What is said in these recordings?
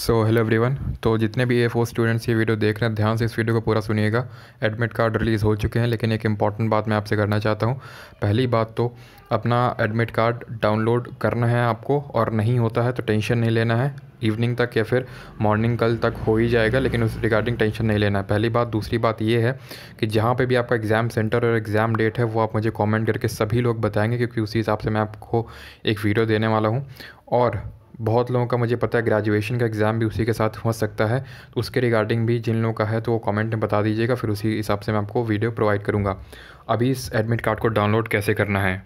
so hello everyone तो जितने भी ए फोर स्टूडेंट्स ये वीडियो देख रहे हैं ध्यान से इस वीडियो को पूरा सुनिएगा एडमिट कार्ड रिलीज़ हो चुके हैं लेकिन एक इंपॉर्टेंट बात मैं आपसे करना चाहता हूँ पहली बात तो अपना एडमिट कार्ड डाउनलोड करना है आपको और नहीं होता है तो टेंशन नहीं लेना है इवनिंग तक या फिर मॉर्निंग कल तक हो ही जाएगा लेकिन उस रिगार्डिंग टेंशन नहीं लेना है पहली बात दूसरी बात ये है कि जहाँ पे भी आपका एग्ज़ाम सेंटर और एग्ज़ाम डेट है वो आप मुझे कमेंट करके सभी लोग बताएंगे क्योंकि उसी हिसाब से मैं आपको एक वीडियो देने वाला हूँ और बहुत लोगों का मुझे पता है ग्रेजुएशन का एग्ज़ाम भी उसी के साथ हो सकता है तो उसके रिगार्डिंग भी जिन लोगों का है तो वो कमेंट में बता दीजिएगा फिर उसी हिसाब से मैं आपको वीडियो प्रोवाइड करूँगा अभी इस एडमिट कार्ड को डाउनलोड कैसे करना है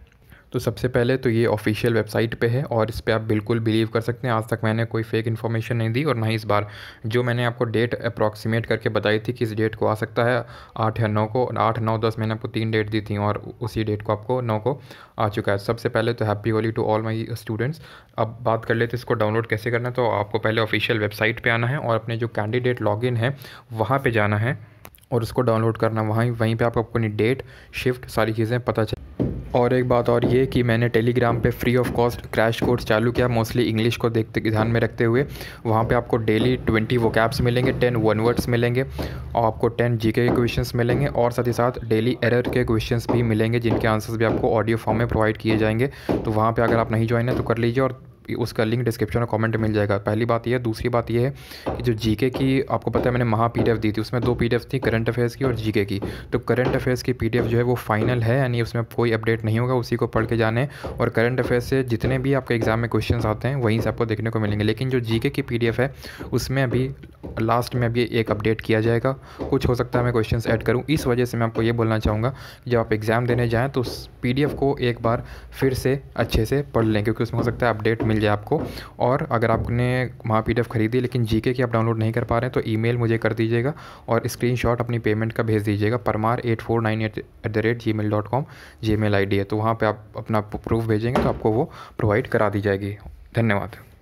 तो सबसे पहले तो ये ऑफिशियल वेबसाइट पे है और इस पर आप बिल्कुल बिलीव कर सकते हैं आज तक मैंने कोई फेक इन्फॉर्मेशन नहीं दी और ना ही इस बार जो मैंने आपको डेट अप्रॉक्सीमेट करके बताई थी कि इस डेट को आ सकता है आठ या नौ को आठ नौ दस मैंने आपको तीन डेट दी थी और उसी डेट को आपको नौ को आ चुका है सबसे पहले तो happy Holi to all my students अब बात कर लेते इसको डाउनलोड कैसे करना तो आपको पहले ऑफिशियल वेबसाइट पर आना है और अपने जो कैंडिडेट इन है वहाँ पर जाना है और उसको डाउनलोड करना वहीं वहीं पे आपको अपनी डेट शिफ्ट सारी चीज़ें पता चल और एक बात और ये कि मैंने टेलीग्राम पे free of cost crash course चालू किया मोस्टली इंग्लिश को देखते ध्यान में रखते हुए वहाँ पे आपको डेली ट्वेंटी वो मिलेंगे टेन वन वर्ड्स मिलेंगे और आपको टेन जी के क्वेश्चन मिलेंगे और साथ ही साथ डेली एरर के क्वेश्चन भी मिलेंगे जिनके आंसर्स भी आपको ऑडियो फॉर्म में प्रोवाइड किए जाएंगे तो वहाँ पर अगर आप नहीं ज्वाइन है तो कर लीजिए और उसका लिंक डिस्क्रिप्शन और कमेंट मिल जाएगा पहली बात यह है दूसरी बात यह है कि जो जीके की आपको पता है मैंने महा पी दी थी उसमें दो पी थी करंट अफेयर्स की और जीके की तो करंट अफेयर्स की पी जो है वो फाइनल है यानी उसमें कोई अपडेट नहीं होगा उसी को पढ़ के जाने और करंट अफेयर्स से जितने भी आपके एग्ज़ाम में क्वेश्चन आते हैं वहीं से आपको देखने को मिलेंगे लेकिन जो जी की पी है उसमें अभी लास्ट में अभी एक अपडेट किया जाएगा कुछ हो सकता है मैं क्वेश्चन ऐड करूँ इस वजह से मैं आपको ये बोलना चाहूँगा कि जब आप एग्ज़ाम देने जाएँ तो उस पी को एक बार फिर से अच्छे से पढ़ लें क्योंकि उसमें हो सकता है अपडेट मिल मिल जाए आपको और अगर आपने वहाँ पी ख़रीदी लेकिन जी के आप डाउनलोड नहीं कर पा रहे हैं तो ई मुझे कर दीजिएगा और स्क्रीन अपनी पेमेंट का भेज दीजिएगा Parmar eight four nine eight at the rate Gmail dot com Gmail I D है तो वहाँ पर आप अपना प्रूफ भेजेंगे तो आपको वो प्रोवाइड करा दी जाएगी धन्यवाद